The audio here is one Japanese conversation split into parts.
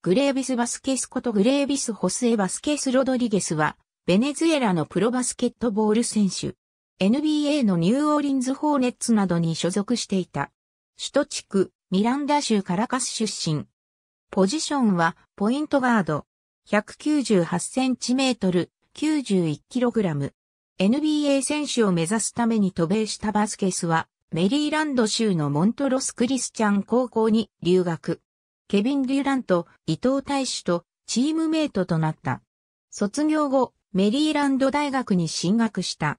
グレービス・バスケスことグレービス・ホスエ・バスケス・ロドリゲスは、ベネズエラのプロバスケットボール選手。NBA のニューオーリンズ・ホーネッツなどに所属していた。首都地区、ミランダ州カラカス出身。ポジションは、ポイントガード。198センチメートル、91キログラム。NBA 選手を目指すために渡米したバスケスは、メリーランド州のモントロス・クリスチャン高校に留学。ケビン・デュラント、伊藤大使とチームメイトとなった。卒業後、メリーランド大学に進学した。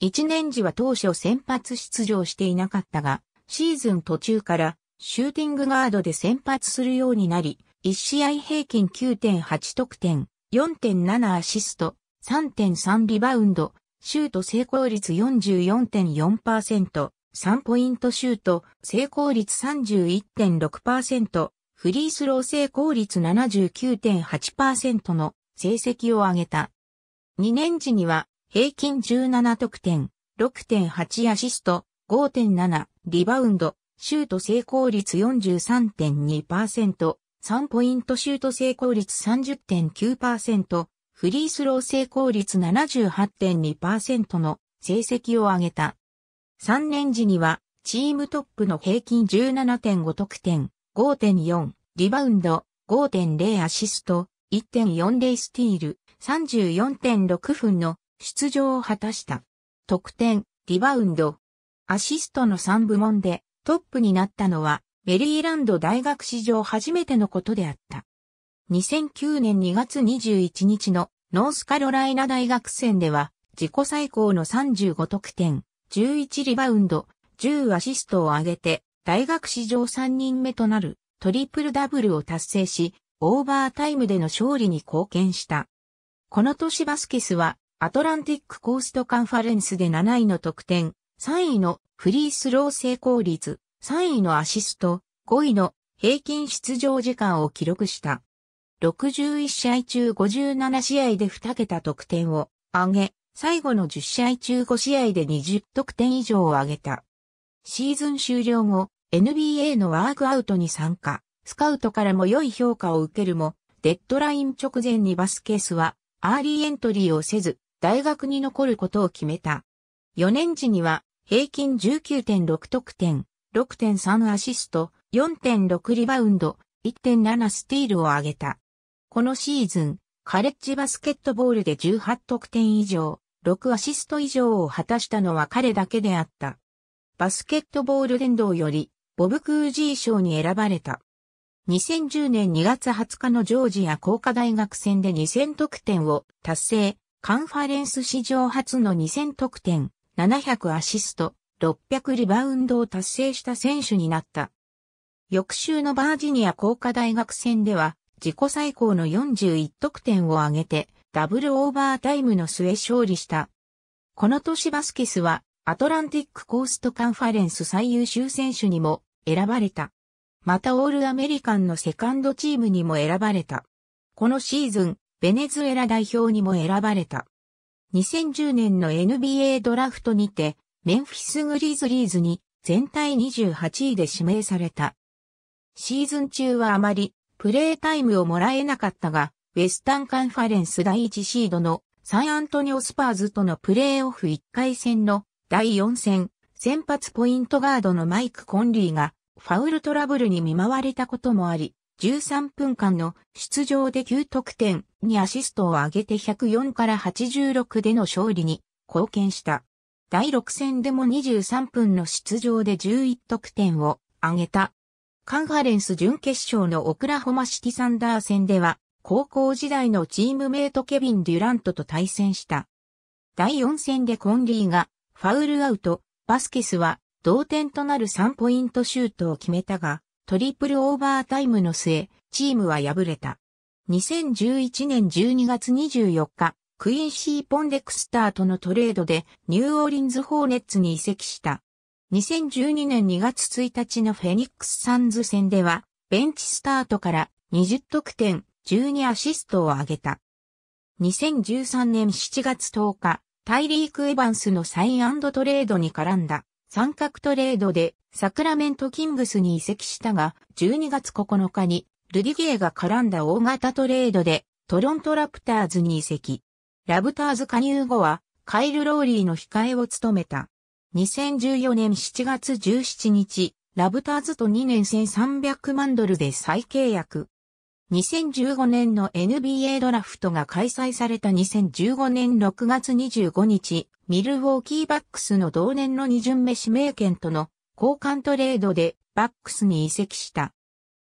一年時は当初先発出場していなかったが、シーズン途中からシューティングガードで先発するようになり、1試合平均9.8得点、4.7アシスト、3.3リバウンド、シュート成功率44.4%、3ポイントシュート、成功率31.6%、フリースロー成功率79.8%の成績を上げた。2年時には平均17得点、6.8アシスト、5.7リバウンド、シュート成功率43.2%、3ポイントシュート成功率30.9%、フリースロー成功率78.2%の成績を上げた。3年時には、チームトップの平均17.5得点、5.4、リバウンド、5.0アシスト、1.40スティール、34.6分の出場を果たした。得点、リバウンド、アシストの3部門でトップになったのは、メリーランド大学史上初めてのことであった。2009年2月21日のノースカロライナ大学戦では、自己最高の35得点、11リバウンド、10アシストを挙げて、大学史上3人目となるトリプルダブルを達成し、オーバータイムでの勝利に貢献した。この年バスケスは、アトランティックコーストカンファレンスで7位の得点、3位のフリースロー成功率、3位のアシスト、5位の平均出場時間を記録した。61試合中57試合で2桁得点を上げ、最後の10試合中5試合で20得点以上を挙げた。シーズン終了後、NBA のワークアウトに参加、スカウトからも良い評価を受けるも、デッドライン直前にバスケースは、アーリーエントリーをせず、大学に残ることを決めた。4年時には、平均19.6得点、6.3アシスト、4.6リバウンド、1.7スティールを挙げた。このシーズン、カレッジバスケットボールで18得点以上、6アシスト以上を果たしたのは彼だけであった。バスケットボール殿堂より、ボブ・クージー賞に選ばれた。2010年2月20日のジョージア工科大学戦で2000得点を達成、カンファレンス史上初の2000得点、700アシスト、600リバウンドを達成した選手になった。翌週のバージニア工科大学戦では、自己最高の41得点を挙げて、ダブルオーバータイムの末勝利した。この年バスケスはアトランティックコーストカンファレンス最優秀選手にも選ばれた。またオールアメリカンのセカンドチームにも選ばれた。このシーズン、ベネズエラ代表にも選ばれた。2010年の NBA ドラフトにて、メンフィスグリズリーズに全体28位で指名された。シーズン中はあまりプレータイムをもらえなかったが、ウェスタンカンファレンス第1シードのサンアントニオスパーズとのプレーオフ1回戦の第4戦、先発ポイントガードのマイク・コンリーがファウルトラブルに見舞われたこともあり、13分間の出場で9得点にアシストを上げて104から86での勝利に貢献した。第6戦でも23分の出場で11得点を上げた。カンファレンス準決勝のオクラホマシティサンダー戦では高校時代のチームメイトケビン・デュラントと対戦した。第4戦でコンリーがファウルアウト、バスケスは同点となる3ポイントシュートを決めたが、トリプルオーバータイムの末、チームは敗れた。2011年12月24日、クインシー・ポンデクスターとのトレードでニューオーリンズ・ホーネッツに移籍した。2012年2月1日のフェニックス・サンズ戦では、ベンチスタートから20得点、12アシストを挙げた。2013年7月10日、タイリーク・エヴァンスのサイントレードに絡んだ三角トレードでサクラメント・キングスに移籍したが、12月9日にルディゲーが絡んだ大型トレードでトロントラプターズに移籍。ラブターズ加入後はカイル・ローリーの控えを務めた。2014年7月17日、ラブターズと2年1300万ドルで再契約。2015年の NBA ドラフトが開催された2015年6月25日、ミルウォーキーバックスの同年の2巡目指名権との交換トレードでバックスに移籍した。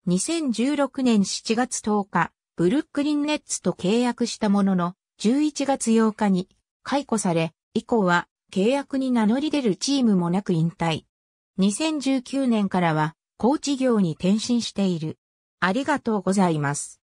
2016年7月10日、ブルックリンネッツと契約したものの、11月8日に解雇され、以降は契約に名乗り出るチームもなく引退。2019年からは、コーチ業に転身している。ありがとうございます。